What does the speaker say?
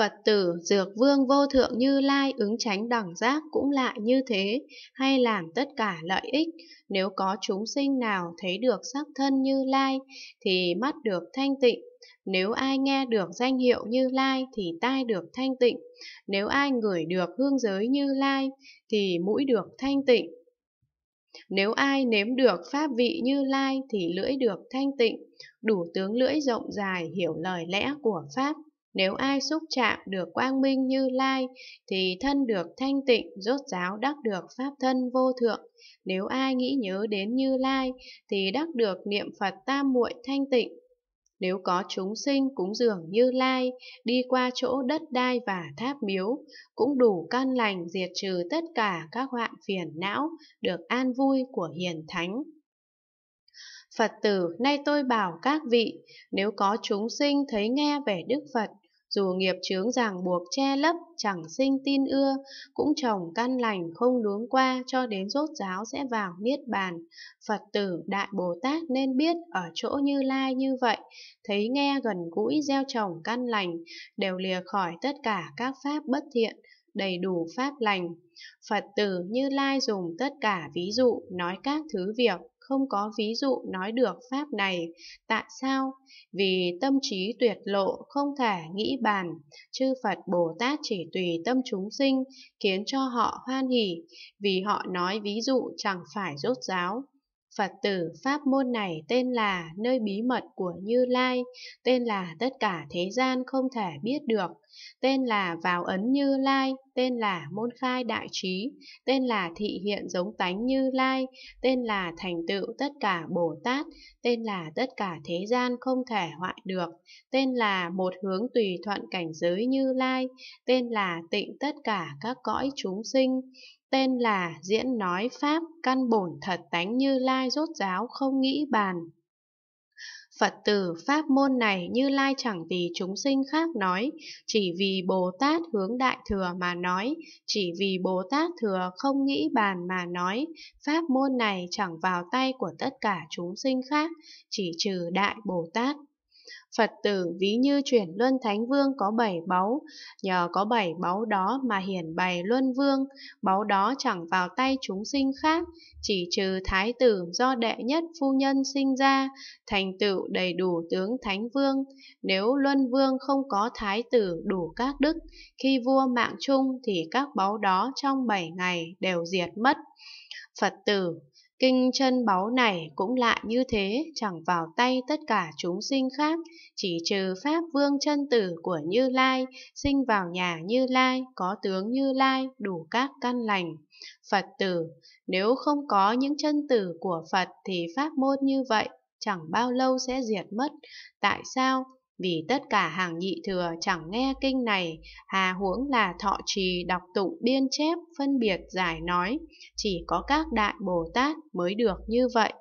Phật tử dược vương vô thượng như lai ứng tránh đẳng giác cũng lại như thế, hay làm tất cả lợi ích, nếu có chúng sinh nào thấy được sắc thân như lai, thì mắt được thanh tịnh, nếu ai nghe được danh hiệu như lai thì tai được thanh tịnh, nếu ai ngửi được hương giới như lai thì mũi được thanh tịnh. Nếu ai nếm được pháp vị như lai thì lưỡi được thanh tịnh, đủ tướng lưỡi rộng dài hiểu lời lẽ của pháp. Nếu ai xúc chạm được quang minh như lai, thì thân được thanh tịnh, rốt ráo đắc được pháp thân vô thượng. Nếu ai nghĩ nhớ đến như lai, thì đắc được niệm Phật tam muội thanh tịnh. Nếu có chúng sinh cúng dường như lai, đi qua chỗ đất đai và tháp miếu, cũng đủ căn lành diệt trừ tất cả các hoạn phiền não, được an vui của hiền thánh. Phật tử, nay tôi bảo các vị, nếu có chúng sinh thấy nghe về Đức Phật dù nghiệp chướng ràng buộc che lấp chẳng sinh tin ưa cũng trồng căn lành không luống qua cho đến rốt giáo sẽ vào niết bàn phật tử đại bồ tát nên biết ở chỗ như lai như vậy thấy nghe gần gũi gieo trồng căn lành đều lìa khỏi tất cả các pháp bất thiện đầy đủ pháp lành. Phật tử Như Lai dùng tất cả ví dụ nói các thứ việc, không có ví dụ nói được pháp này. Tại sao? Vì tâm trí tuyệt lộ không thể nghĩ bàn, chư Phật Bồ Tát chỉ tùy tâm chúng sinh, khiến cho họ hoan hỷ, vì họ nói ví dụ chẳng phải rốt ráo. Phật tử pháp môn này tên là nơi bí mật của Như Lai, tên là tất cả thế gian không thể biết được, tên là vào ấn Như Lai, tên là môn khai đại trí, tên là thị hiện giống tánh Như Lai, tên là thành tựu tất cả Bồ Tát, tên là tất cả thế gian không thể hoại được, tên là một hướng tùy thuận cảnh giới Như Lai, tên là tịnh tất cả các cõi chúng sinh, tên là Diễn Nói Pháp Căn Bổn Thật Tánh Như Lai Rốt Giáo Không Nghĩ Bàn. Phật tử Pháp môn này Như Lai chẳng vì chúng sinh khác nói, chỉ vì Bồ Tát hướng Đại Thừa mà nói, chỉ vì Bồ Tát Thừa không nghĩ bàn mà nói, Pháp môn này chẳng vào tay của tất cả chúng sinh khác, chỉ trừ Đại Bồ Tát. Phật tử ví như chuyển luân thánh vương có bảy báu, nhờ có bảy báu đó mà hiển bày luân vương, báu đó chẳng vào tay chúng sinh khác, chỉ trừ thái tử do đệ nhất phu nhân sinh ra, thành tựu đầy đủ tướng thánh vương. Nếu luân vương không có thái tử đủ các đức, khi vua mạng chung thì các báu đó trong bảy ngày đều diệt mất. Phật tử Kinh chân báu này cũng lạ như thế, chẳng vào tay tất cả chúng sinh khác, chỉ trừ Pháp Vương chân tử của Như Lai, sinh vào nhà Như Lai, có tướng Như Lai, đủ các căn lành. Phật tử, nếu không có những chân tử của Phật thì Pháp môn như vậy chẳng bao lâu sẽ diệt mất. Tại sao? vì tất cả hàng nhị thừa chẳng nghe kinh này, hà huống là thọ trì đọc tụng biên chép phân biệt giải nói, chỉ có các đại Bồ Tát mới được như vậy.